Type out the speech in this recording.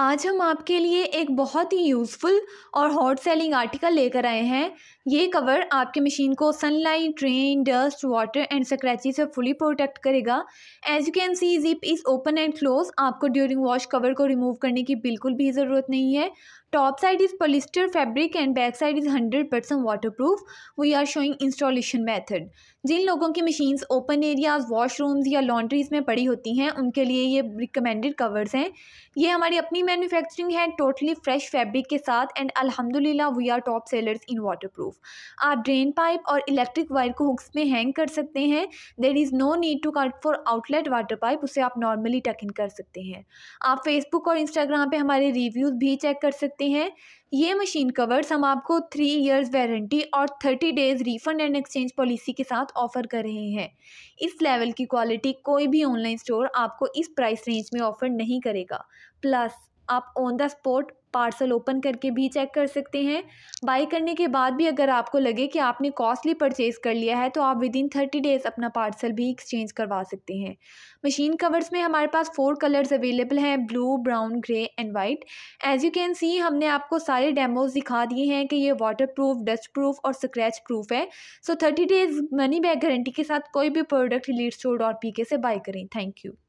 आज हम आपके लिए एक बहुत ही यूज़फुल और हॉट सेलिंग आर्टिकल लेकर आए हैं ये कवर आपके मशीन को sunlight rain dust water and scratchy से फुली प्रोटेक्ट करेगा as you can see zip is open and close आपको ड्यूरिंग वॉश कवर को रिमूव करने की बिल्कुल भी ज़रूरत नहीं है top side is polyester fabric and back side is hundred percent waterproof we are showing installation method जिन लोगों की मशीन्स ओपन एरियाज वॉशरूम्स या लॉन्ड्रीज में पड़ी होती हैं उनके लिए ये रिकमेंडेड कवर्स हैं ये हमारी अपनी मैन्युफैक्चरिंग है टोटली फ्रेश फैब्रिक के साथ एंड अल्हम्दुलिल्लाह we are top sellers in waterproof आप ड्रेन पाइप और इलेक्ट्रिक वायर को हुक्स में हैंग कर सकते हैं there is no need to cut for outlet water pipe उसे आप नॉर्मली टक इन कर सकते हैं आप फेसबुक और इंस्टाग्राम पर हमारे रिव्यूज़ भी चेक कर सकते हैं ये मशीन कवर्स हम आपको थ्री इयर्स वारंटी और thirty days refund and exchange policy के साथ ऑफ़र कर रहे हैं इस लेवल की क्वालिटी कोई भी ऑनलाइन स्टोर आपको इस प्राइस रेंज में ऑफ़र नहीं करेगा प्लस आप on the spot parcel open करके भी चेक कर सकते हैं बाई करने के बाद भी अगर आपको लगे कि आपने कॉस्टली परचेज़ कर लिया है तो आप विद इन थर्टी डेज़ अपना पार्सल भी एक्सचेंज करवा सकते हैं मशीन कवर्स में हमारे पास फोर कलर्स अवेलेबल हैं blue brown grey and white as you can see हमने आपको सारे डेमोज़ दिखा दिए हैं कि ये वाटर प्रूफ डस्ट प्रूफ और स्क्रैच प्रूफ है so thirty days money back guarantee के साथ कोई भी product lead store dot P K से बाई करें थैंक यू